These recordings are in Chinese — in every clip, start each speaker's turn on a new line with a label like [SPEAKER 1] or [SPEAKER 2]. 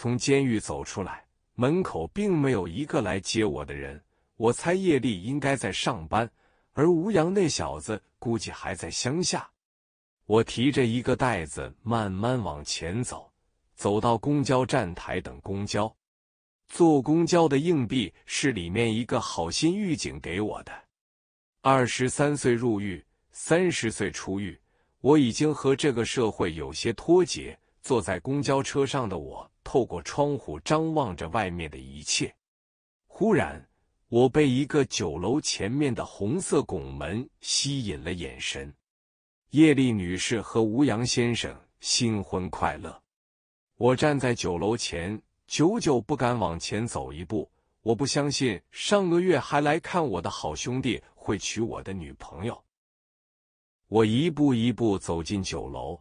[SPEAKER 1] 从监狱走出来，门口并没有一个来接我的人。我猜叶丽应该在上班，而吴阳那小子估计还在乡下。我提着一个袋子，慢慢往前走，走到公交站台等公交。坐公交的硬币是里面一个好心狱警给我的。二十三岁入狱，三十岁出狱，我已经和这个社会有些脱节。坐在公交车上的我，透过窗户张望着外面的一切。忽然，我被一个酒楼前面的红色拱门吸引了眼神。叶丽女士和吴阳先生，新婚快乐！我站在酒楼前，久久不敢往前走一步。我不相信，上个月还来看我的好兄弟会娶我的女朋友。我一步一步走进酒楼。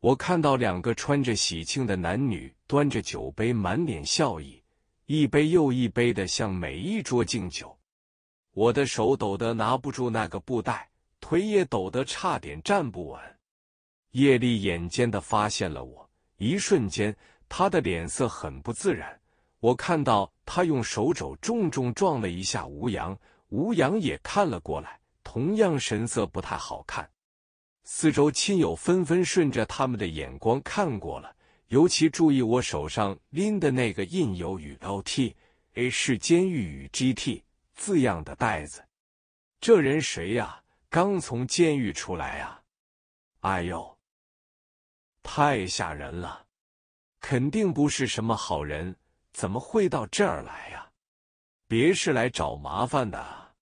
[SPEAKER 1] 我看到两个穿着喜庆的男女端着酒杯，满脸笑意，一杯又一杯的向每一桌敬酒。我的手抖得拿不住那个布袋，腿也抖得差点站不稳。叶丽眼尖的发现了我，一瞬间，她的脸色很不自然。我看到她用手肘重重撞了一下吴阳，吴阳也看了过来，同样神色不太好看。四周亲友纷纷顺着他们的眼光看过了，尤其注意我手上拎的那个印有与 LT A 是监狱与 GT 字样的袋子。这人谁呀？刚从监狱出来啊？哎呦，太吓人了！肯定不是什么好人，怎么会到这儿来呀？别是来找麻烦的？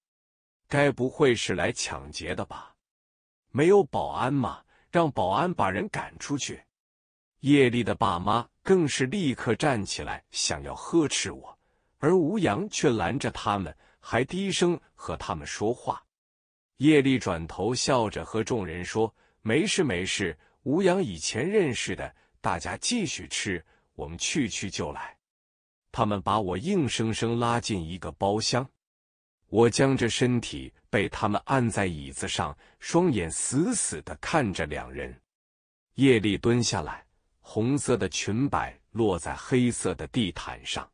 [SPEAKER 1] 该不会是来抢劫的吧？没有保安吗？让保安把人赶出去！叶丽的爸妈更是立刻站起来，想要呵斥我，而吴阳却拦着他们，还低声和他们说话。叶丽转头笑着和众人说：“没事没事，吴阳以前认识的，大家继续吃，我们去去就来。”他们把我硬生生拉进一个包厢。我僵着身体被他们按在椅子上，双眼死死地看着两人。叶丽蹲下来，红色的裙摆落在黑色的地毯上，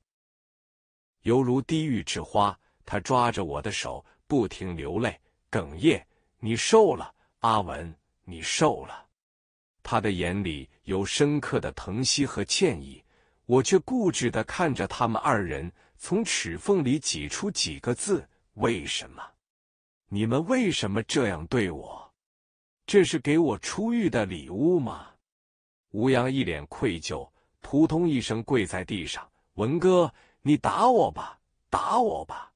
[SPEAKER 1] 犹如地狱之花。她抓着我的手，不停流泪哽咽：“你瘦了，阿文，你瘦了。”她的眼里有深刻的疼惜和歉意，我却固执地看着他们二人，从齿缝里挤出几个字。为什么？你们为什么这样对我？这是给我出狱的礼物吗？吴阳一脸愧疚，扑通一声跪在地上：“文哥，你打我吧，打我吧，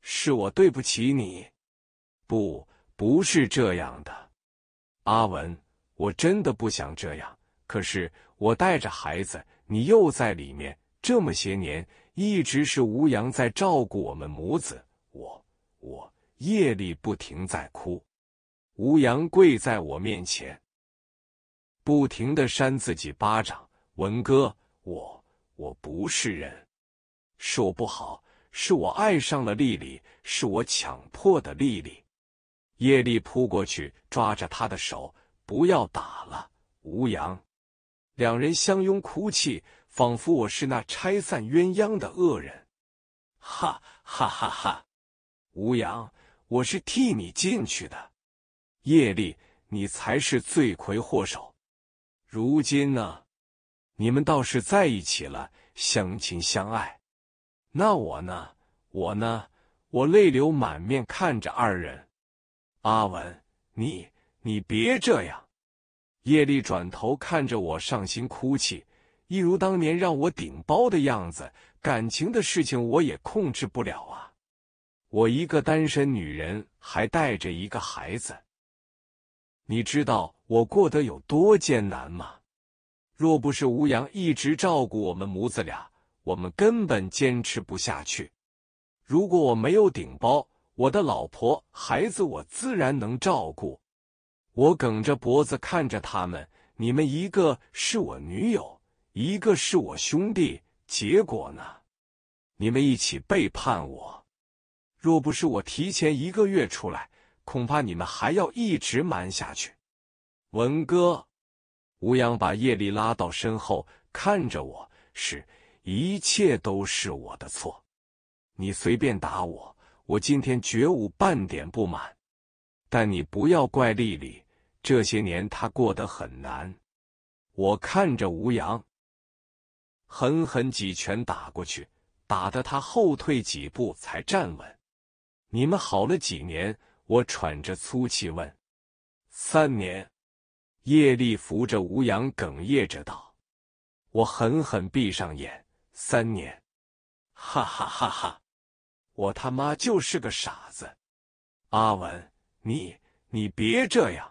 [SPEAKER 1] 是我对不起你。”“不，不是这样的，阿文，我真的不想这样，可是我带着孩子，你又在里面这么些年，一直是吴阳在照顾我们母子。”我我叶丽不停在哭，吴阳跪在我面前，不停的扇自己巴掌。文哥，我我不是人，是我不好，是我爱上了丽丽，是我强迫的丽丽。叶丽扑过去，抓着他的手，不要打了，吴阳。两人相拥哭泣，仿佛我是那拆散鸳鸯的恶人。哈哈哈哈！吴阳，我是替你进去的。叶丽，你才是罪魁祸首。如今呢，你们倒是在一起了，相亲相爱。那我呢？我呢？我泪流满面看着二人。阿文，你你别这样。叶丽转头看着我，伤心哭泣，一如当年让我顶包的样子。感情的事情，我也控制不了啊。我一个单身女人，还带着一个孩子，你知道我过得有多艰难吗？若不是吴阳一直照顾我们母子俩，我们根本坚持不下去。如果我没有顶包，我的老婆孩子，我自然能照顾。我梗着脖子看着他们，你们一个是我女友，一个是我兄弟，结果呢？你们一起背叛我。若不是我提前一个月出来，恐怕你们还要一直瞒下去。文哥，吴阳把叶丽拉到身后，看着我，是一切都是我的错。你随便打我，我今天绝无半点不满。但你不要怪丽丽，这些年她过得很难。我看着吴阳，狠狠几拳打过去，打得他后退几步才站稳。你们好了几年？我喘着粗气问。三年。叶丽扶着吴阳，哽咽着道。我狠狠闭上眼。三年。哈哈哈哈！我他妈就是个傻子。阿文，你你别这样。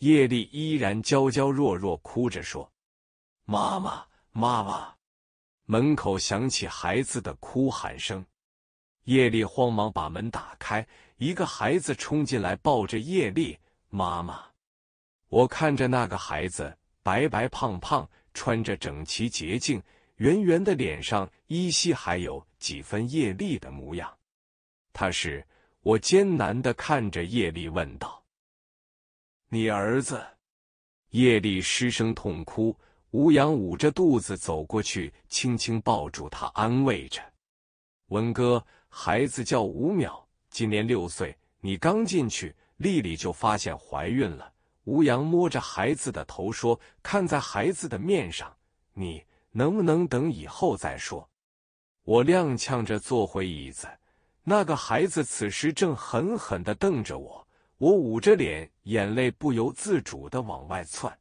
[SPEAKER 1] 叶丽依然娇娇弱弱，哭着说：“妈妈，妈妈。”门口响起孩子的哭喊声。叶丽慌忙把门打开，一个孩子冲进来，抱着叶丽妈妈。我看着那个孩子，白白胖胖，穿着整齐洁净，圆圆的脸上依稀还有几分叶丽的模样。他是我艰难的看着叶丽问道：“你儿子？”叶丽失声痛哭，吴阳捂着肚子走过去，轻轻抱住他，安慰着文哥。孩子叫吴淼，今年六岁。你刚进去，丽丽就发现怀孕了。吴阳摸着孩子的头说：“看在孩子的面上，你能不能等以后再说？”我踉跄着坐回椅子。那个孩子此时正狠狠的瞪着我，我捂着脸，眼泪不由自主的往外窜。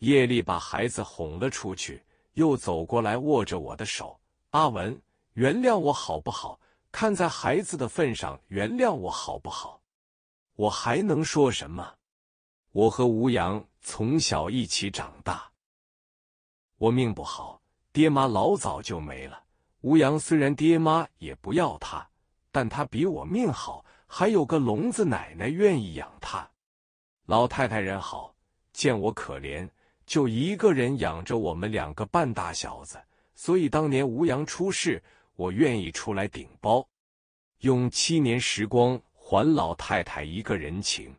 [SPEAKER 1] 叶丽把孩子哄了出去，又走过来握着我的手：“阿文，原谅我好不好？”看在孩子的份上，原谅我好不好？我还能说什么？我和吴阳从小一起长大。我命不好，爹妈老早就没了。吴阳虽然爹妈也不要他，但他比我命好，还有个聋子奶奶愿意养他。老太太人好，见我可怜，就一个人养着我们两个半大小子。所以当年吴阳出事。我愿意出来顶包，用七年时光还老太太一个人情。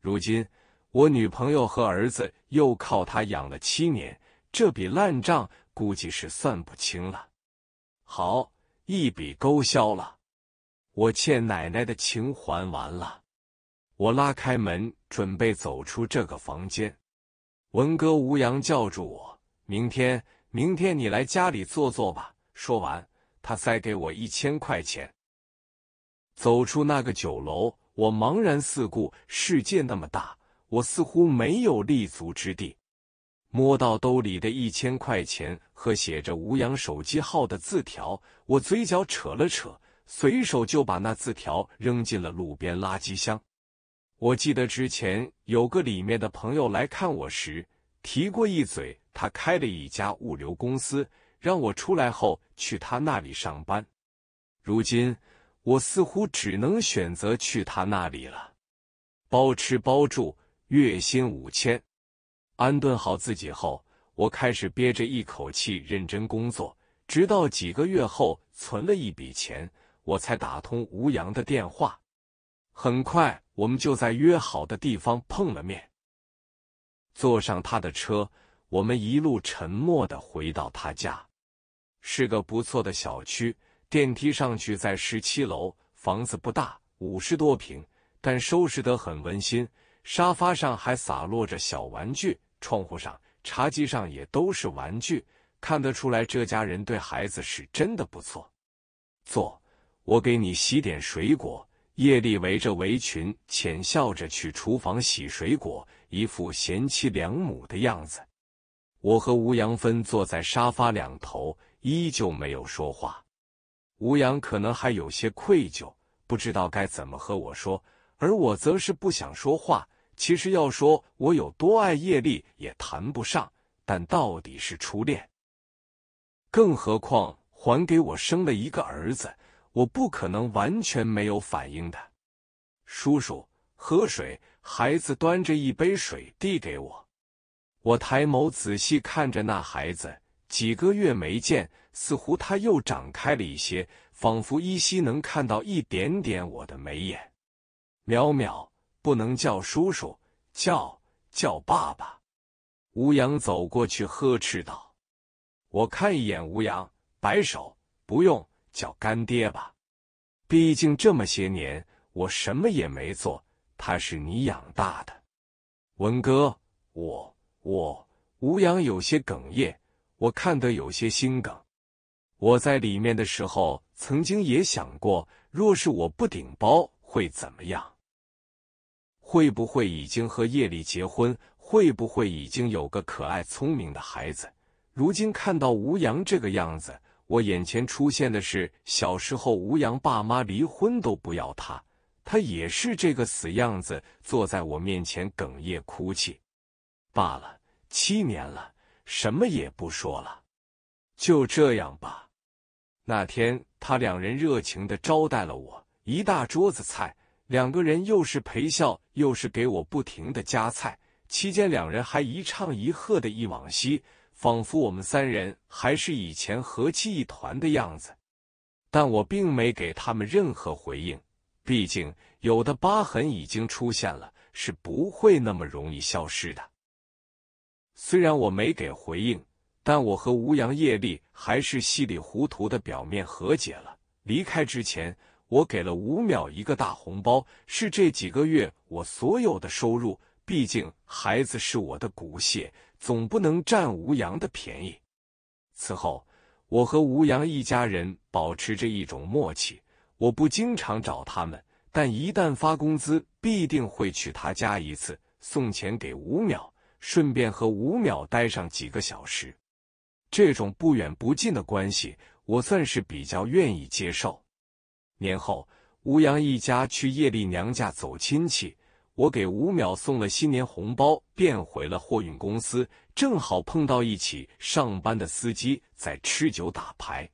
[SPEAKER 1] 如今我女朋友和儿子又靠他养了七年，这笔烂账估计是算不清了。好，一笔勾销了，我欠奶奶的情还完了。我拉开门，准备走出这个房间。文哥吴阳叫住我：“明天，明天你来家里坐坐吧。”说完。他塞给我一千块钱，走出那个酒楼，我茫然四顾，世界那么大，我似乎没有立足之地。摸到兜里的一千块钱和写着吴阳手机号的字条，我嘴角扯了扯，随手就把那字条扔进了路边垃圾箱。我记得之前有个里面的朋友来看我时提过一嘴，他开了一家物流公司。让我出来后去他那里上班，如今我似乎只能选择去他那里了，包吃包住，月薪五千。安顿好自己后，我开始憋着一口气认真工作，直到几个月后存了一笔钱，我才打通吴阳的电话。很快，我们就在约好的地方碰了面，坐上他的车。我们一路沉默的回到他家，是个不错的小区。电梯上去在十七楼，房子不大，五十多平，但收拾得很温馨。沙发上还洒落着小玩具，窗户上、茶几上也都是玩具，看得出来这家人对孩子是真的不错。坐，我给你洗点水果。叶丽围着围裙，浅笑着去厨房洗水果，一副贤妻良母的样子。我和吴阳分坐在沙发两头，依旧没有说话。吴阳可能还有些愧疚，不知道该怎么和我说；而我则是不想说话。其实要说我有多爱叶丽，也谈不上，但到底是初恋，更何况还给我生了一个儿子，我不可能完全没有反应的。叔叔，喝水。孩子端着一杯水递给我。我抬眸仔细看着那孩子，几个月没见，似乎他又长开了一些，仿佛依稀能看到一点点我的眉眼。淼淼，不能叫叔叔，叫叫爸爸。吴阳走过去呵斥道。我看一眼吴阳，摆手，不用，叫干爹吧。毕竟这么些年，我什么也没做，他是你养大的。文哥，我。我吴阳有些哽咽，我看得有些心梗。我在里面的时候，曾经也想过，若是我不顶包会怎么样？会不会已经和叶丽结婚？会不会已经有个可爱聪明的孩子？如今看到吴阳这个样子，我眼前出现的是小时候吴阳爸妈离婚都不要他，他也是这个死样子，坐在我面前哽咽哭泣罢了。七年了，什么也不说了，就这样吧。那天他两人热情的招待了我一大桌子菜，两个人又是陪笑又是给我不停的夹菜，期间两人还一唱一和的一往昔，仿佛我们三人还是以前和气一团的样子。但我并没给他们任何回应，毕竟有的疤痕已经出现了，是不会那么容易消失的。虽然我没给回应，但我和吴阳叶丽还是稀里糊涂的表面和解了。离开之前，我给了吴淼一个大红包，是这几个月我所有的收入。毕竟孩子是我的骨血，总不能占吴阳的便宜。此后，我和吴阳一家人保持着一种默契。我不经常找他们，但一旦发工资，必定会去他家一次，送钱给吴淼。顺便和吴淼待上几个小时，这种不远不近的关系，我算是比较愿意接受。年后，吴阳一家去叶丽娘家走亲戚，我给吴淼送了新年红包，便回了货运公司。正好碰到一起上班的司机在吃酒打牌，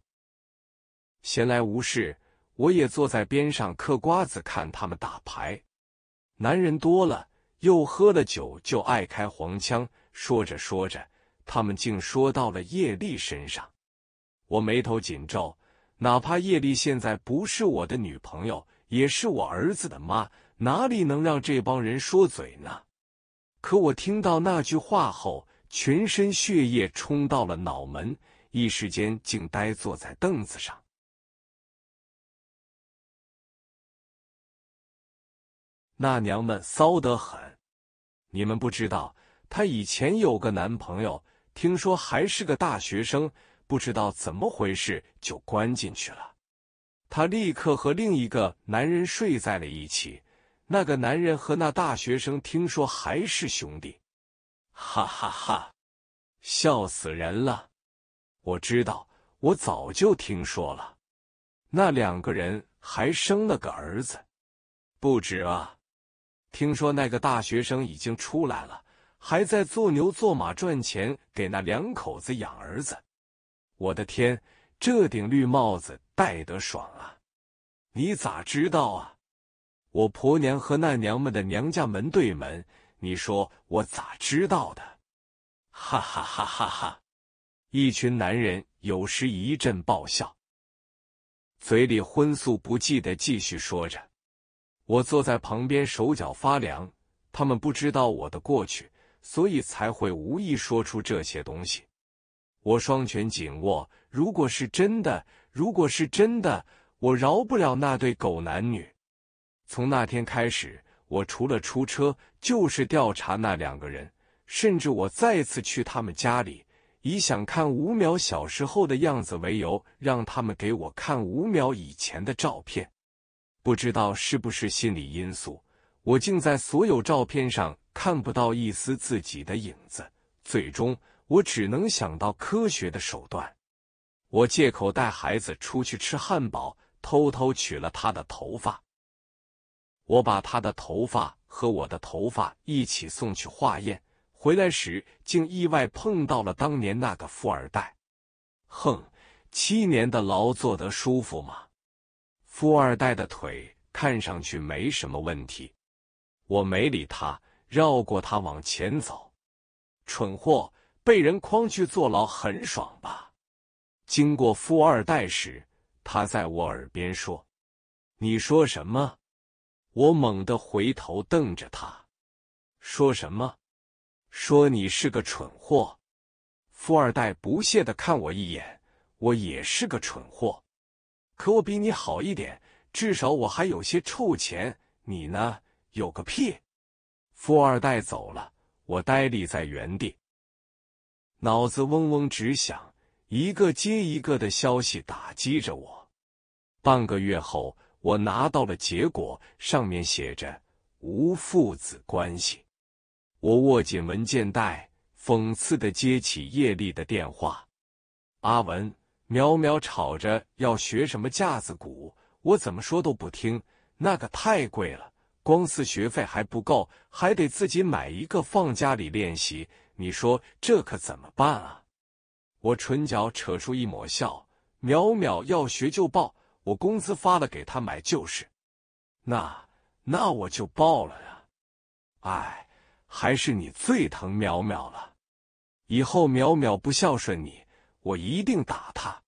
[SPEAKER 1] 闲来无事，我也坐在边上嗑瓜子看他们打牌。男人多了。又喝了酒就爱开黄腔，说着说着，他们竟说到了叶丽身上。我眉头紧皱，哪怕叶丽现在不是我的女朋友，也是我儿子的妈，哪里能让这帮人说嘴呢？可我听到那句话后，全身血液冲到了脑门，一时间竟呆坐在凳子上。那娘们骚得很。你们不知道，她以前有个男朋友，听说还是个大学生，不知道怎么回事就关进去了。她立刻和另一个男人睡在了一起，那个男人和那大学生听说还是兄弟，哈哈哈，笑死人了！我知道，我早就听说了，那两个人还生了个儿子，不止啊。听说那个大学生已经出来了，还在做牛做马赚钱给那两口子养儿子。我的天，这顶绿帽子戴得爽啊！你咋知道啊？我婆娘和那娘们的娘家门对门，你说我咋知道的？哈哈哈哈哈！一群男人有时一阵爆笑，嘴里荤素不忌的继续说着。我坐在旁边，手脚发凉。他们不知道我的过去，所以才会无意说出这些东西。我双拳紧握。如果是真的，如果是真的，我饶不了那对狗男女。从那天开始，我除了出车，就是调查那两个人。甚至我再次去他们家里，以想看吴淼小时候的样子为由，让他们给我看吴淼以前的照片。不知道是不是心理因素，我竟在所有照片上看不到一丝自己的影子。最终，我只能想到科学的手段。我借口带孩子出去吃汉堡，偷偷取了他的头发。我把他的头发和我的头发一起送去化验。回来时，竟意外碰到了当年那个富二代。哼，七年的牢坐得舒服吗？富二代的腿看上去没什么问题，我没理他，绕过他往前走。蠢货，被人诓去坐牢很爽吧？经过富二代时，他在我耳边说：“你说什么？”我猛地回头瞪着他，说什么？说你是个蠢货。富二代不屑的看我一眼，我也是个蠢货。可我比你好一点，至少我还有些臭钱。你呢？有个屁！富二代走了，我呆立在原地，脑子嗡嗡直响，一个接一个的消息打击着我。半个月后，我拿到了结果，上面写着无父子关系。我握紧文件袋，讽刺的接起叶丽的电话：“阿文。”淼淼吵着要学什么架子鼓，我怎么说都不听。那个太贵了，光是学费还不够，还得自己买一个放家里练习。你说这可怎么办啊？我唇角扯出一抹笑，淼淼要学就报，我工资发了给他买就是。那那我就报了啊！哎，还是你最疼淼淼了。以后淼淼不孝顺你。我一定打他。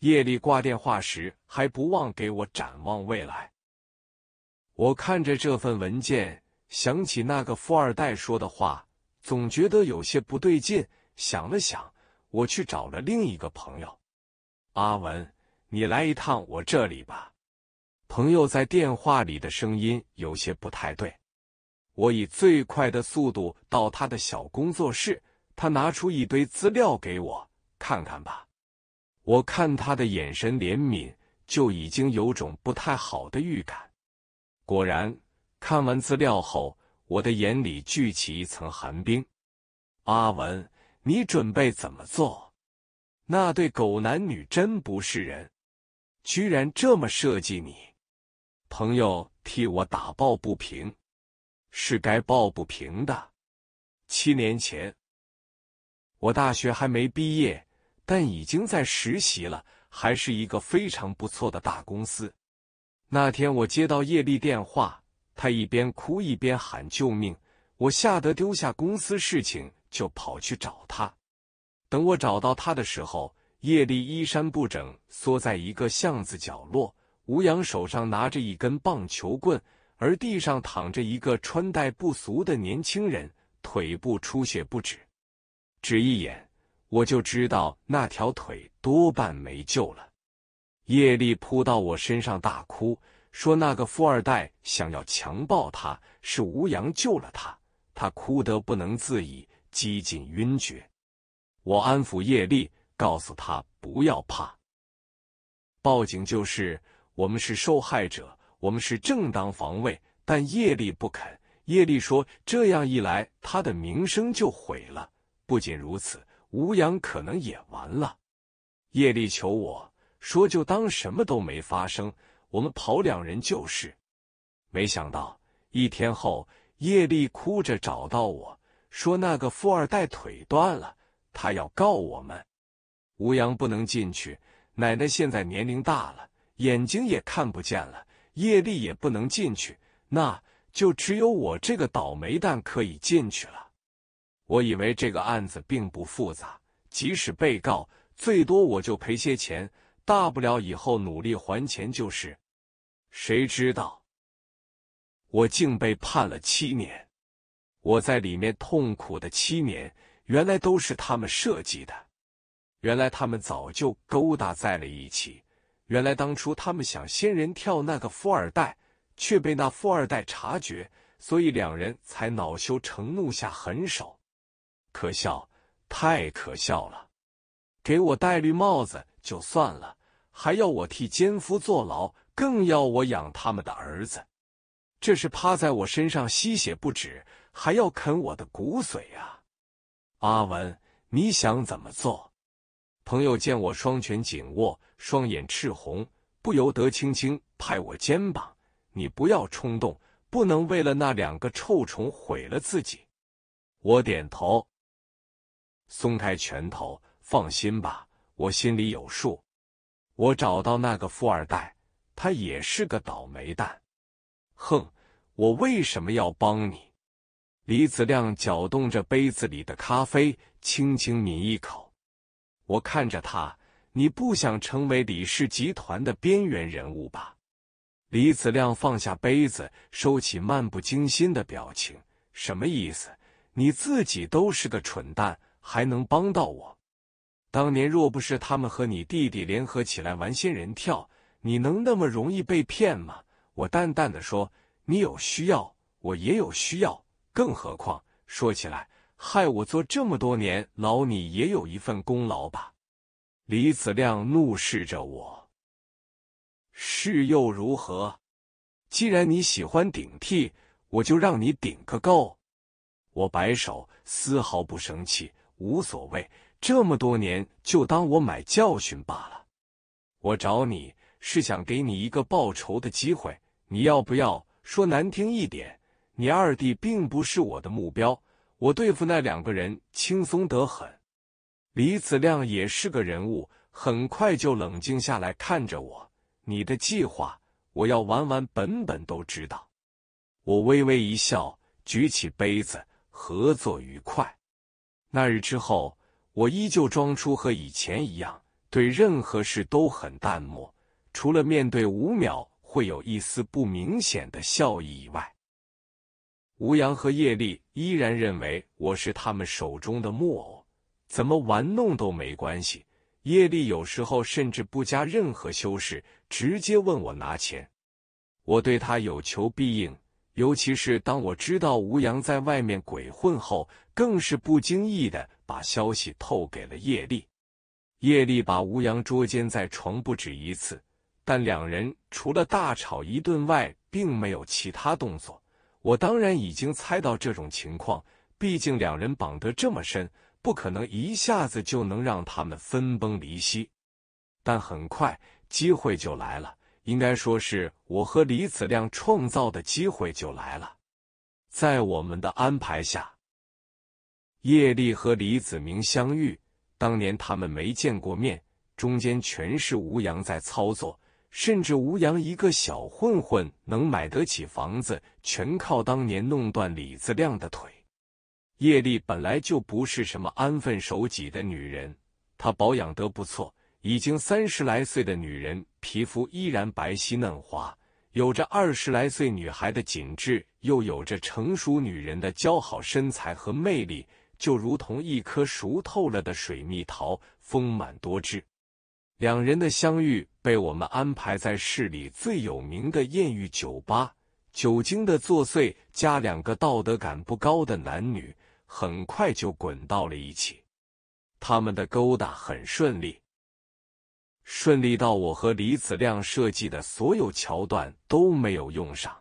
[SPEAKER 1] 夜里挂电话时，还不忘给我展望未来。我看着这份文件，想起那个富二代说的话，总觉得有些不对劲。想了想，我去找了另一个朋友阿文，你来一趟我这里吧。朋友在电话里的声音有些不太对。我以最快的速度到他的小工作室，他拿出一堆资料给我。看看吧，我看他的眼神怜悯，就已经有种不太好的预感。果然，看完资料后，我的眼里聚起一层寒冰。阿文，你准备怎么做？那对狗男女真不是人，居然这么设计你！朋友替我打抱不平，是该抱不平的。七年前，我大学还没毕业。但已经在实习了，还是一个非常不错的大公司。那天我接到叶丽电话，她一边哭一边喊救命，我吓得丢下公司事情就跑去找他。等我找到他的时候，叶丽衣衫不整，缩在一个巷子角落，吴阳手上拿着一根棒球棍，而地上躺着一个穿戴不俗的年轻人，腿部出血不止，只一眼。我就知道那条腿多半没救了。叶丽扑到我身上大哭，说那个富二代想要强暴她，是吴阳救了她。他哭得不能自已，几近晕厥。我安抚叶丽，告诉他不要怕，报警就是我们是受害者，我们是正当防卫。但叶丽不肯。叶丽说，这样一来他的名声就毁了。不仅如此。吴阳可能也完了。叶丽求我说，就当什么都没发生，我们跑两人就是。没想到一天后，叶丽哭着找到我说，那个富二代腿断了，他要告我们。吴阳不能进去，奶奶现在年龄大了，眼睛也看不见了。叶丽也不能进去，那就只有我这个倒霉蛋可以进去了。我以为这个案子并不复杂，即使被告最多我就赔些钱，大不了以后努力还钱就是。谁知道我竟被判了七年！我在里面痛苦的七年，原来都是他们设计的。原来他们早就勾搭在了一起。原来当初他们想仙人跳那个富二代，却被那富二代察觉，所以两人才恼羞成怒下狠手。可笑，太可笑了！给我戴绿帽子就算了，还要我替奸夫坐牢，更要我养他们的儿子，这是趴在我身上吸血不止，还要啃我的骨髓啊！阿文，你想怎么做？朋友见我双拳紧握，双眼赤红，不由得轻轻拍我肩膀：“你不要冲动，不能为了那两个臭虫毁了自己。”我点头。松开拳头，放心吧，我心里有数。我找到那个富二代，他也是个倒霉蛋。哼，我为什么要帮你？李子亮搅动着杯子里的咖啡，轻轻抿一口。我看着他，你不想成为李氏集团的边缘人物吧？李子亮放下杯子，收起漫不经心的表情。什么意思？你自己都是个蠢蛋。还能帮到我？当年若不是他们和你弟弟联合起来玩仙人跳，你能那么容易被骗吗？我淡淡的说：“你有需要，我也有需要。更何况说起来，害我做这么多年牢，你也有一份功劳吧？”李子亮怒视着我：“是又如何？既然你喜欢顶替，我就让你顶个够。”我摆手，丝毫不生气。无所谓，这么多年就当我买教训罢了。我找你是想给你一个报仇的机会，你要不要？说难听一点，你二弟并不是我的目标，我对付那两个人轻松得很。李子亮也是个人物，很快就冷静下来，看着我。你的计划，我要完完本本都知道。我微微一笑，举起杯子，合作愉快。那日之后，我依旧装出和以前一样，对任何事都很淡漠，除了面对五秒会有一丝不明显的笑意以外。吴阳和叶丽依然认为我是他们手中的木偶，怎么玩弄都没关系。叶丽有时候甚至不加任何修饰，直接问我拿钱，我对他有求必应。尤其是当我知道吴阳在外面鬼混后，更是不经意的把消息透给了叶丽。叶丽把吴阳捉奸在床不止一次，但两人除了大吵一顿外，并没有其他动作。我当然已经猜到这种情况，毕竟两人绑得这么深，不可能一下子就能让他们分崩离析。但很快机会就来了。应该说是我和李子亮创造的机会就来了，在我们的安排下，叶丽和李子明相遇。当年他们没见过面，中间全是吴阳在操作，甚至吴阳一个小混混能买得起房子，全靠当年弄断李子亮的腿。叶丽本来就不是什么安分守己的女人，她保养得不错。已经三十来岁的女人，皮肤依然白皙嫩滑，有着二十来岁女孩的紧致，又有着成熟女人的姣好身材和魅力，就如同一颗熟透了的水蜜桃，丰满多汁。两人的相遇被我们安排在市里最有名的艳遇酒吧，酒精的作祟加两个道德感不高的男女，很快就滚到了一起。他们的勾搭很顺利。顺利到我和李子亮设计的所有桥段都没有用上。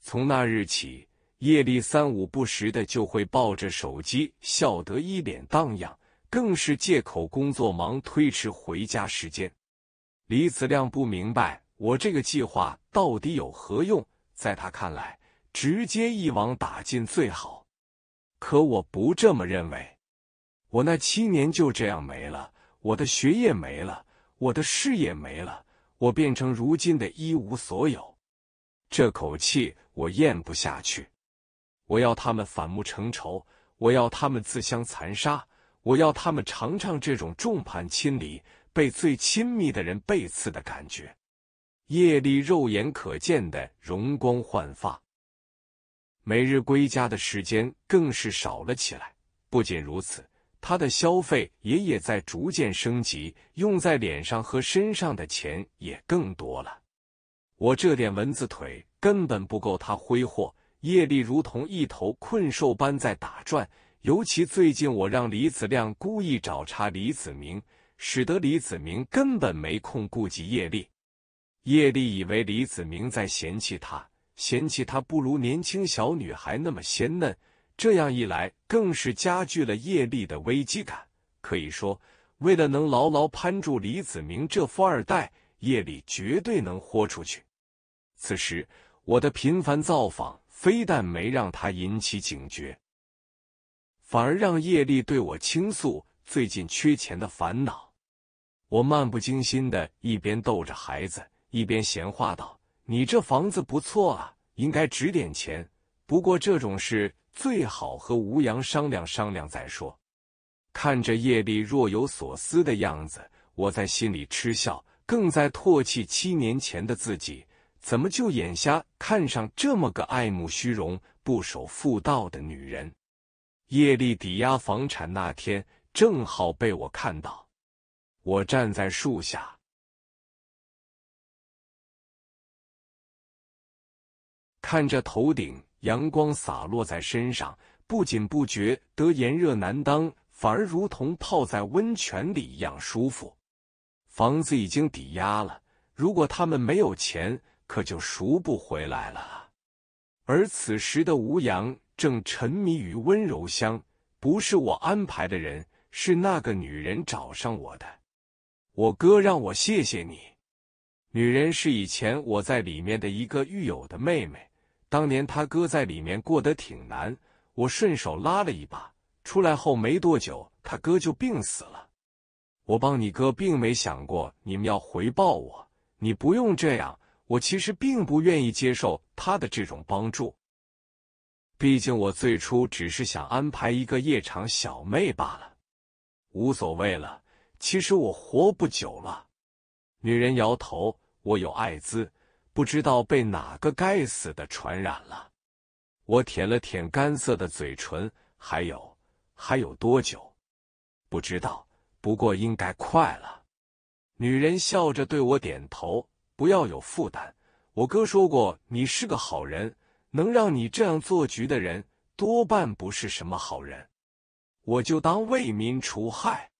[SPEAKER 1] 从那日起，夜里三五不时的就会抱着手机笑得一脸荡漾，更是借口工作忙推迟回家时间。李子亮不明白我这个计划到底有何用，在他看来，直接一网打尽最好。可我不这么认为，我那七年就这样没了，我的学业没了。我的事业没了，我变成如今的一无所有，这口气我咽不下去。我要他们反目成仇，我要他们自相残杀，我要他们尝尝这种众叛亲离、被最亲密的人背刺的感觉。叶丽肉眼可见的容光焕发，每日归家的时间更是少了起来。不仅如此。他的消费也也在逐渐升级，用在脸上和身上的钱也更多了。我这点蚊子腿根本不够他挥霍。叶力如同一头困兽般在打转，尤其最近我让李子亮故意找茬李子明，使得李子明根本没空顾及叶力。叶丽以为李子明在嫌弃他，嫌弃他不如年轻小女孩那么鲜嫩。这样一来，更是加剧了叶丽的危机感。可以说，为了能牢牢攀住李子明这富二代，叶丽绝对能豁出去。此时，我的频繁造访非但没让他引起警觉，反而让叶丽对我倾诉最近缺钱的烦恼。我漫不经心的一边逗着孩子，一边闲话道：“你这房子不错啊，应该值点钱。不过这种事……”最好和吴阳商量商量再说。看着叶丽若有所思的样子，我在心里嗤笑，更在唾弃七年前的自己，怎么就眼瞎看上这么个爱慕虚荣、不守妇道的女人？叶丽抵押房产那天，正好被我看到。我站在树下，看着头顶。阳光洒落在身上，不仅不觉得炎热难当，反而如同泡在温泉里一样舒服。房子已经抵押了，如果他们没有钱，可就赎不回来了。而此时的吴阳正沉迷于温柔乡，不是我安排的人，是那个女人找上我的。我哥让我谢谢你，女人是以前我在里面的一个狱友的妹妹。当年他哥在里面过得挺难，我顺手拉了一把。出来后没多久，他哥就病死了。我帮你哥，并没想过你们要回报我。你不用这样，我其实并不愿意接受他的这种帮助。毕竟我最初只是想安排一个夜场小妹罢了，无所谓了。其实我活不久了。女人摇头，我有艾滋。不知道被哪个该死的传染了。我舔了舔干涩的嘴唇，还有还有多久？不知道，不过应该快了。女人笑着对我点头：“不要有负担。”我哥说过，你是个好人。能让你这样做局的人，多半不是什么好人。我就当为民除害。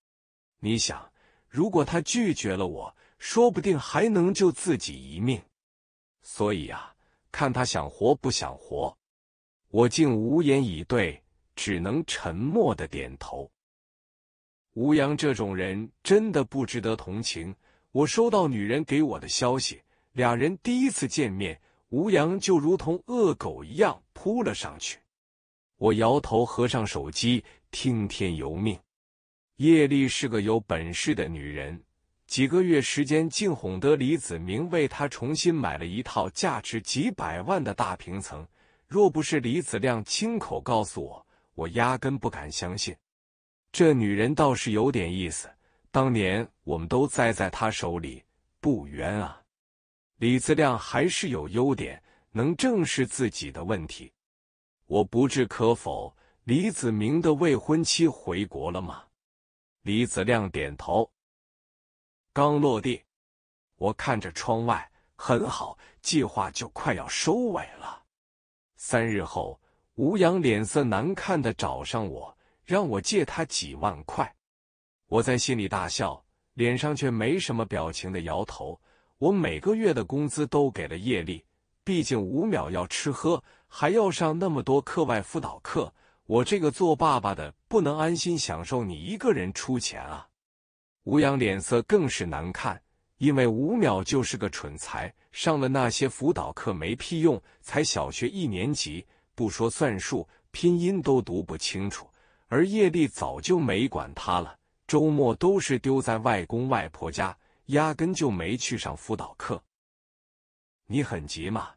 [SPEAKER 1] 你想，如果他拒绝了我，说不定还能救自己一命。所以啊，看他想活不想活，我竟无言以对，只能沉默的点头。吴阳这种人真的不值得同情。我收到女人给我的消息，俩人第一次见面，吴阳就如同恶狗一样扑了上去。我摇头，合上手机，听天由命。叶丽是个有本事的女人。几个月时间，竟哄得李子明为他重新买了一套价值几百万的大平层。若不是李子亮亲口告诉我，我压根不敢相信。这女人倒是有点意思。当年我们都栽在她手里，不冤啊！李子亮还是有优点，能正视自己的问题。我不置可否。李子明的未婚妻回国了吗？李子亮点头。刚落地，我看着窗外，很好，计划就快要收尾了。三日后，吴阳脸色难看的找上我，让我借他几万块。我在心里大笑，脸上却没什么表情的摇头。我每个月的工资都给了叶丽，毕竟吴淼要吃喝，还要上那么多课外辅导课，我这个做爸爸的不能安心享受，你一个人出钱啊。吴阳脸色更是难看，因为吴淼就是个蠢材，上了那些辅导课没屁用，才小学一年级，不说算术，拼音都读不清楚。而叶丽早就没管他了，周末都是丢在外公外婆家，压根就没去上辅导课。你很急吗？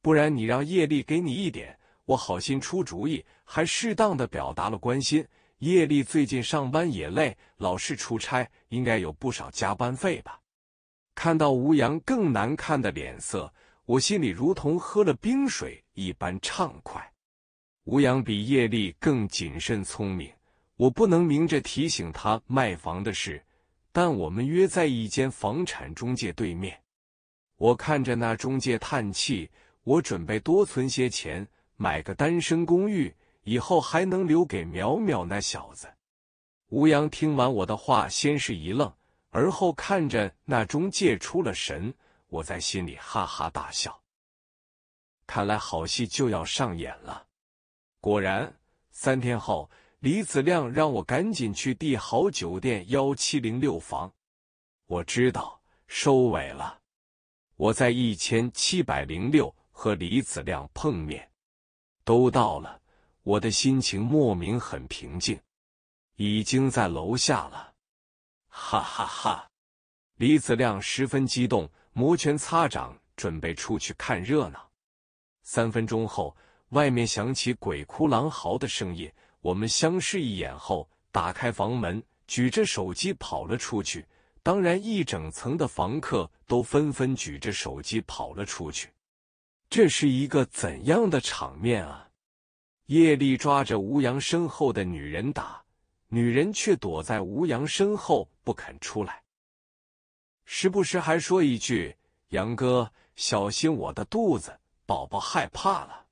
[SPEAKER 1] 不然你让叶丽给你一点，我好心出主意，还适当的表达了关心。叶丽最近上班也累，老是出差，应该有不少加班费吧？看到吴阳更难看的脸色，我心里如同喝了冰水一般畅快。吴阳比叶丽更谨慎聪明，我不能明着提醒他卖房的事，但我们约在一间房产中介对面。我看着那中介叹气，我准备多存些钱，买个单身公寓。以后还能留给淼淼那小子。吴阳听完我的话，先是一愣，而后看着那中介出了神。我在心里哈哈大笑，看来好戏就要上演了。果然，三天后，李子亮让我赶紧去帝豪酒店幺七零六房。我知道，收尾了。我在一千七百零六和李子亮碰面，都到了。我的心情莫名很平静，已经在楼下了，哈哈哈！李子亮十分激动，摩拳擦掌，准备出去看热闹。三分钟后，外面响起鬼哭狼嚎的声音，我们相视一眼后，打开房门，举着手机跑了出去。当然，一整层的房客都纷纷举着手机跑了出去。这是一个怎样的场面啊！叶丽抓着吴阳身后的女人打，女人却躲在吴阳身后不肯出来，时不时还说一句：“杨哥，小心我的肚子，宝宝害怕了。”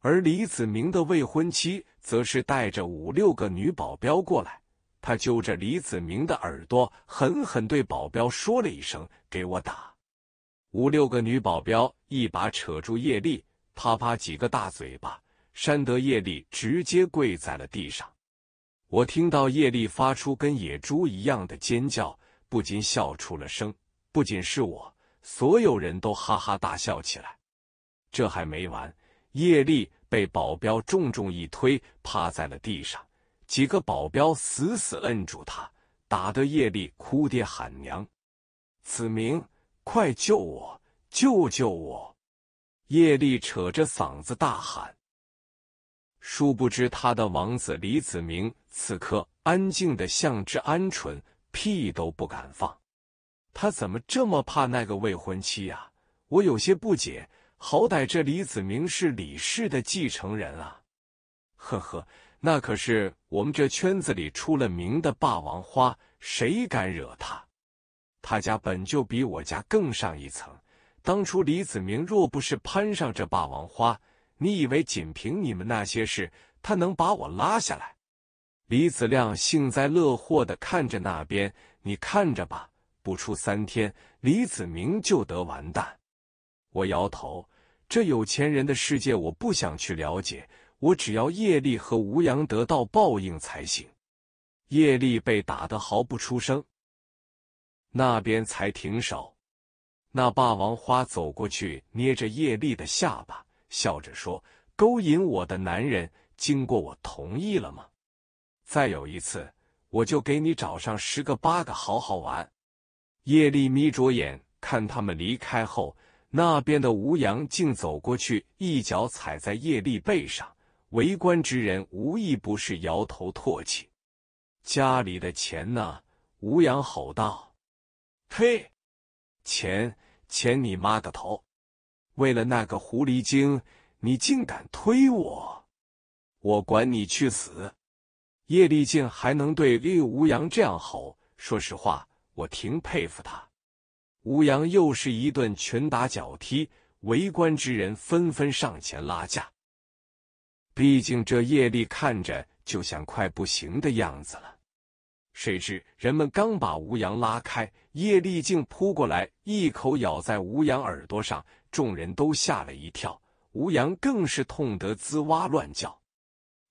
[SPEAKER 1] 而李子明的未婚妻则是带着五六个女保镖过来，他揪着李子明的耳朵，狠狠对保镖说了一声：“给我打！”五六个女保镖一把扯住叶丽，啪啪几个大嘴巴。山德叶利直接跪在了地上，我听到叶利发出跟野猪一样的尖叫，不禁笑出了声。不仅是我，所有人都哈哈大笑起来。这还没完，叶利被保镖重重一推，趴在了地上，几个保镖死死摁住他，打得叶利哭爹喊娘：“子明，快救我，救救我！”叶利扯着嗓子大喊。殊不知，他的王子李子明此刻安静的像只鹌鹑，屁都不敢放。他怎么这么怕那个未婚妻啊？我有些不解。好歹这李子明是李氏的继承人啊！呵呵，那可是我们这圈子里出了名的霸王花，谁敢惹他？他家本就比我家更上一层。当初李子明若不是攀上这霸王花，你以为仅凭你们那些事，他能把我拉下来？李子亮幸灾乐祸的看着那边，你看着吧，不出三天，李子明就得完蛋。我摇头，这有钱人的世界我不想去了解，我只要叶丽和吴阳得到报应才行。叶丽被打得毫不出声，那边才停手。那霸王花走过去，捏着叶丽的下巴。笑着说：“勾引我的男人，经过我同意了吗？再有一次，我就给你找上十个八个，好好玩。”叶丽眯着眼看他们离开后，那边的吴阳竟走过去，一脚踩在叶丽背上。围观之人无一不是摇头唾弃。家里的钱呢？吴阳吼道：“呸，钱钱你妈个头！”为了那个狐狸精，你竟敢推我！我管你去死！叶丽静还能对绿吴阳这样吼，说实话，我挺佩服他。吴阳又是一顿拳打脚踢，围观之人纷纷上前拉架。毕竟这叶丽看着就像快不行的样子了。谁知人们刚把吴阳拉开，叶丽静扑过来，一口咬在吴阳耳朵上。众人都吓了一跳，吴阳更是痛得滋哇乱叫。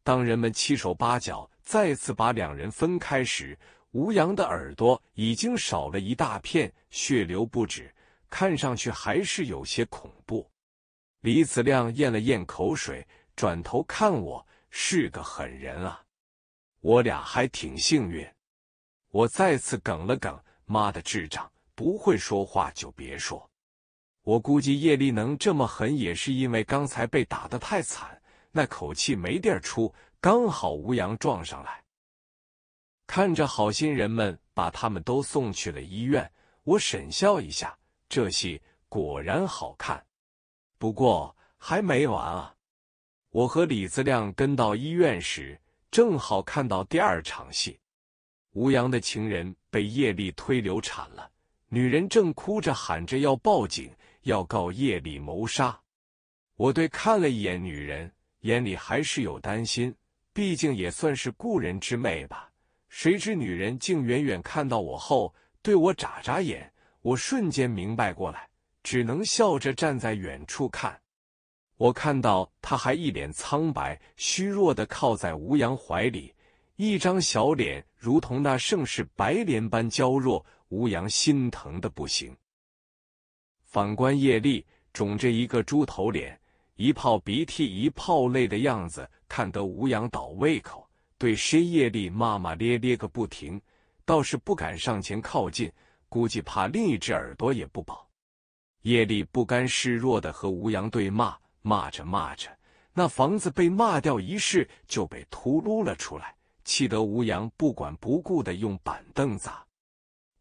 [SPEAKER 1] 当人们七手八脚再次把两人分开时，吴阳的耳朵已经少了一大片，血流不止，看上去还是有些恐怖。李子亮咽了咽口水，转头看我：“是个狠人啊！”我俩还挺幸运。我再次梗了梗：“妈的，智障，不会说话就别说。”我估计叶丽能这么狠，也是因为刚才被打得太惨，那口气没地儿出，刚好吴阳撞上来。看着好心人们把他们都送去了医院，我沈笑一下，这戏果然好看。不过还没完啊！我和李子亮跟到医院时，正好看到第二场戏：吴阳的情人被叶丽推流产了，女人正哭着喊着要报警。要告夜里谋杀，我对看了一眼女人，眼里还是有担心，毕竟也算是故人之妹吧。谁知女人竟远远看到我后，对我眨眨眼，我瞬间明白过来，只能笑着站在远处看。我看到她还一脸苍白、虚弱的靠在吴阳怀里，一张小脸如同那盛世白莲般娇弱，吴阳心疼的不行。反观叶丽，肿着一个猪头脸，一泡鼻涕一泡泪的样子，看得吴阳倒胃口，对申叶丽骂骂咧咧个不停，倒是不敢上前靠近，估计怕另一只耳朵也不保。叶丽不甘示弱的和吴阳对骂，骂着骂着，那房子被骂掉一事就被突噜了出来，气得吴阳不管不顾的用板凳砸。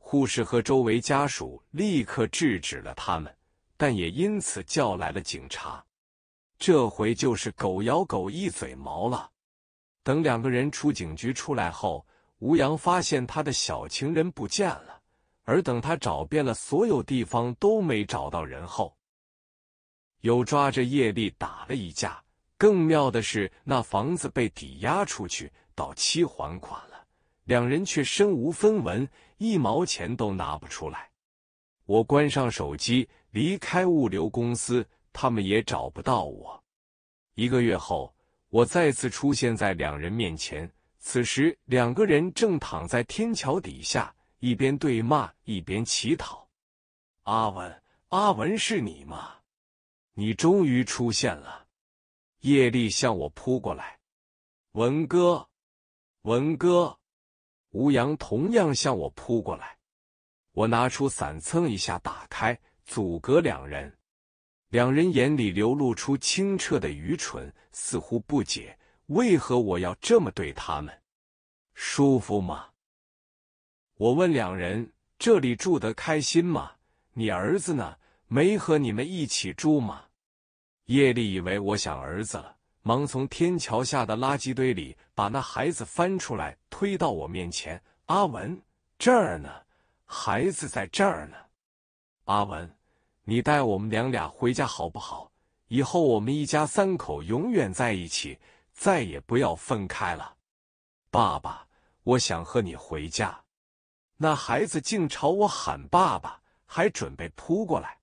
[SPEAKER 1] 护士和周围家属立刻制止了他们，但也因此叫来了警察。这回就是狗咬狗一嘴毛了。等两个人出警局出来后，吴阳发现他的小情人不见了，而等他找遍了所有地方都没找到人后，又抓着叶丽打了一架。更妙的是，那房子被抵押出去，到期还款了，两人却身无分文。一毛钱都拿不出来，我关上手机，离开物流公司，他们也找不到我。一个月后，我再次出现在两人面前。此时，两个人正躺在天桥底下，一边对骂，一边乞讨。阿文，阿文，是你吗？你终于出现了。叶丽向我扑过来，文哥，文哥。吴阳同样向我扑过来，我拿出伞蹭一下打开，阻隔两人。两人眼里流露出清澈的愚蠢，似乎不解为何我要这么对他们。舒服吗？我问两人，这里住得开心吗？你儿子呢？没和你们一起住吗？叶丽以为我想儿子了。忙从天桥下的垃圾堆里把那孩子翻出来，推到我面前。阿文，这儿呢，孩子在这儿呢。阿文，你带我们娘俩回家好不好？以后我们一家三口永远在一起，再也不要分开了。爸爸，我想和你回家。那孩子竟朝我喊“爸爸”，还准备扑过来。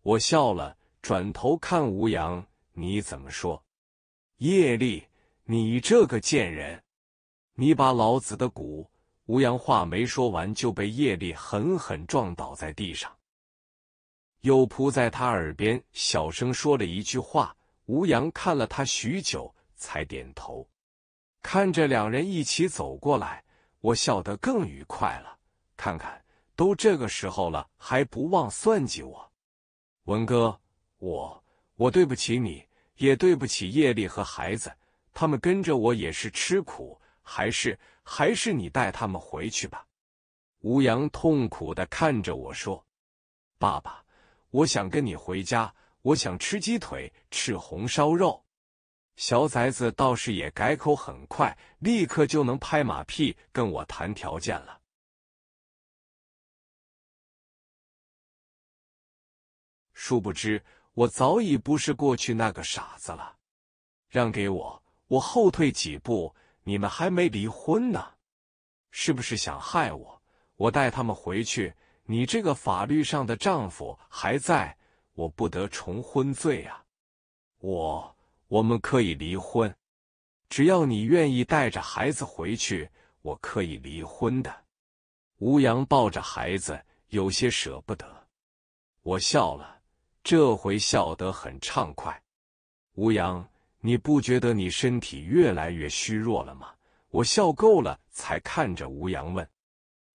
[SPEAKER 1] 我笑了，转头看吴阳，你怎么说？叶丽，你这个贱人！你把老子的骨！”吴阳话没说完，就被叶丽狠狠撞倒在地上，又扑在他耳边小声说了一句话。吴阳看了他许久，才点头。看着两人一起走过来，我笑得更愉快了。看看，都这个时候了，还不忘算计我，文哥，我，我对不起你。也对不起叶丽和孩子，他们跟着我也是吃苦，还是还是你带他们回去吧。吴阳痛苦的看着我说：“爸爸，我想跟你回家，我想吃鸡腿，吃红烧肉。”小崽子倒是也改口很快，立刻就能拍马屁跟我谈条件了。殊不知。我早已不是过去那个傻子了，让给我，我后退几步。你们还没离婚呢，是不是想害我？我带他们回去，你这个法律上的丈夫还在，我不得重婚罪啊！我，我们可以离婚，只要你愿意带着孩子回去，我可以离婚的。吴阳抱着孩子，有些舍不得。我笑了。这回笑得很畅快，吴阳，你不觉得你身体越来越虚弱了吗？我笑够了，才看着吴阳问。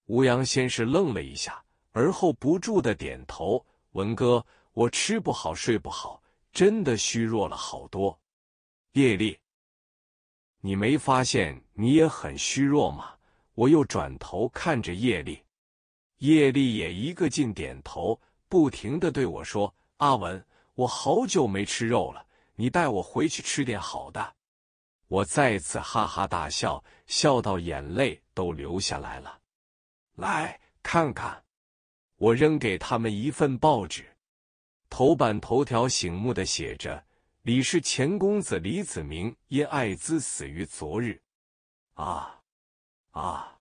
[SPEAKER 1] 吴阳先是愣了一下，而后不住的点头。文哥，我吃不好，睡不好，真的虚弱了好多。叶丽，你没发现你也很虚弱吗？我又转头看着叶丽，叶丽也一个劲点头，不停的对我说。阿文，我好久没吃肉了，你带我回去吃点好的。我再次哈哈大笑，笑到眼泪都流下来了。来看看，我扔给他们一份报纸，头版头条醒目的写着：“李氏前公子李子明因艾滋死于昨日。”啊啊！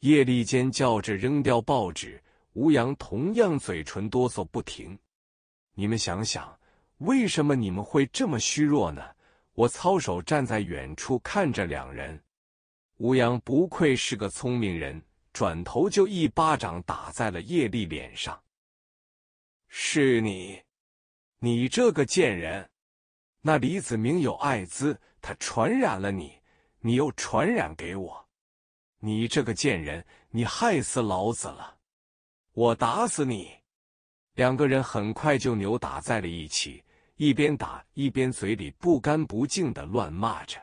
[SPEAKER 1] 叶利坚叫着扔掉报纸，吴阳同样嘴唇哆嗦不停。你们想想，为什么你们会这么虚弱呢？我操手站在远处看着两人。吴阳不愧是个聪明人，转头就一巴掌打在了叶丽脸上：“是你，你这个贱人！那李子明有艾滋，他传染了你，你又传染给我，你这个贱人，你害死老子了！我打死你！”两个人很快就扭打在了一起，一边打一边嘴里不干不净的乱骂着，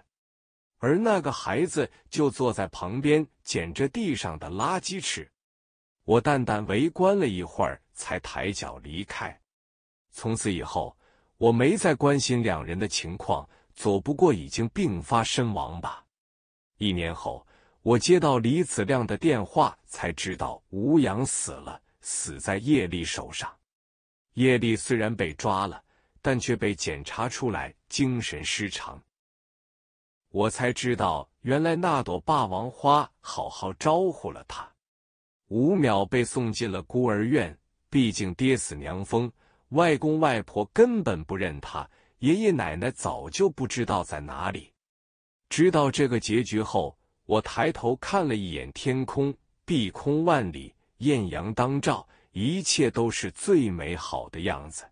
[SPEAKER 1] 而那个孩子就坐在旁边捡着地上的垃圾吃。我淡淡围观了一会儿，才抬脚离开。从此以后，我没再关心两人的情况，左不过已经病发身亡吧。一年后，我接到李子亮的电话，才知道吴阳死了，死在叶丽手上。叶丽虽然被抓了，但却被检查出来精神失常。我才知道，原来那朵霸王花好好招呼了他。吴淼被送进了孤儿院，毕竟爹死娘疯，外公外婆根本不认他，爷爷奶奶早就不知道在哪里。知道这个结局后，我抬头看了一眼天空，碧空万里，艳阳当照。一切都是最美好的样子。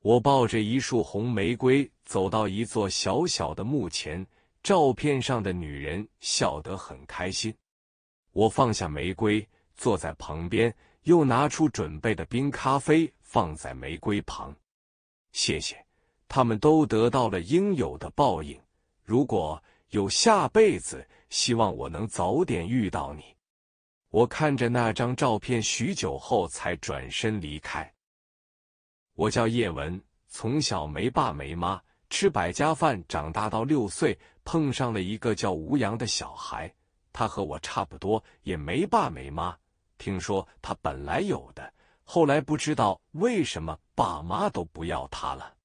[SPEAKER 1] 我抱着一束红玫瑰走到一座小小的墓前，照片上的女人笑得很开心。我放下玫瑰，坐在旁边，又拿出准备的冰咖啡放在玫瑰旁。谢谢，他们都得到了应有的报应。如果有下辈子，希望我能早点遇到你。我看着那张照片许久后，才转身离开。我叫叶文，从小没爸没妈，吃百家饭长大。到六岁，碰上了一个叫吴阳的小孩，他和我差不多，也没爸没妈。听说他本来有的，后来不知道为什么爸妈都不要他了。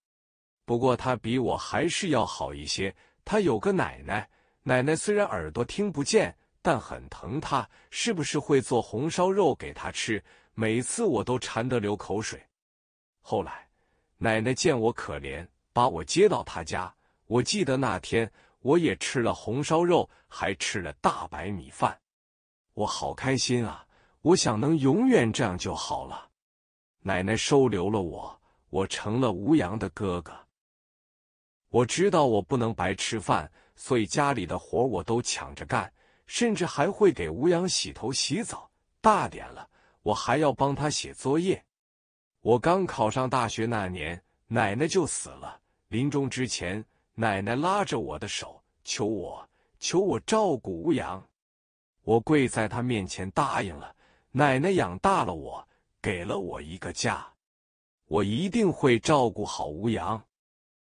[SPEAKER 1] 不过他比我还是要好一些，他有个奶奶，奶奶虽然耳朵听不见。但很疼他，是不是会做红烧肉给他吃？每次我都馋得流口水。后来奶奶见我可怜，把我接到她家。我记得那天我也吃了红烧肉，还吃了大白米饭，我好开心啊！我想能永远这样就好了。奶奶收留了我，我成了吴阳的哥哥。我知道我不能白吃饭，所以家里的活我都抢着干。甚至还会给吴阳洗头洗澡。大点了，我还要帮他写作业。我刚考上大学那年，奶奶就死了。临终之前，奶奶拉着我的手，求我，求我照顾吴阳。我跪在他面前答应了。奶奶养大了我，给了我一个家，我一定会照顾好吴阳。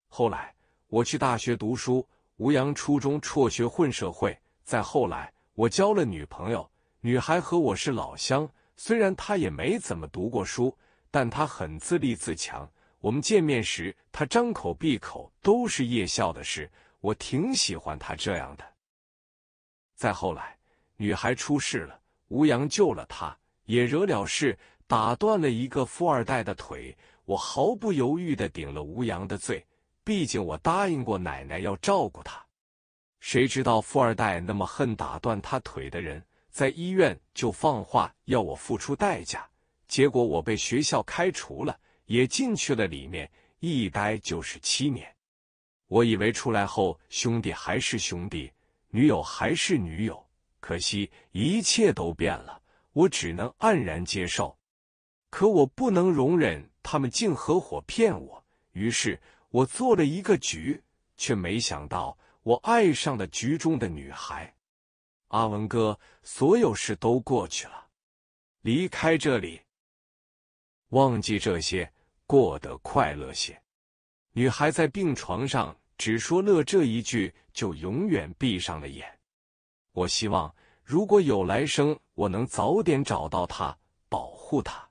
[SPEAKER 1] 后来我去大学读书，吴阳初中辍学混社会。再后来，我交了女朋友，女孩和我是老乡，虽然她也没怎么读过书，但她很自立自强。我们见面时，她张口闭口都是夜校的事，我挺喜欢她这样的。再后来，女孩出事了，吴阳救了她，也惹了事，打断了一个富二代的腿。我毫不犹豫的顶了吴阳的罪，毕竟我答应过奶奶要照顾她。谁知道富二代那么恨打断他腿的人，在医院就放话要我付出代价，结果我被学校开除了，也进去了里面，一待就是七年。我以为出来后兄弟还是兄弟，女友还是女友，可惜一切都变了，我只能黯然接受。可我不能容忍他们竟合伙骗我，于是我做了一个局，却没想到。我爱上了局中的女孩，阿文哥，所有事都过去了，离开这里，忘记这些，过得快乐些。女孩在病床上只说“乐”这一句，就永远闭上了眼。我希望，如果有来生，我能早点找到她，保护她。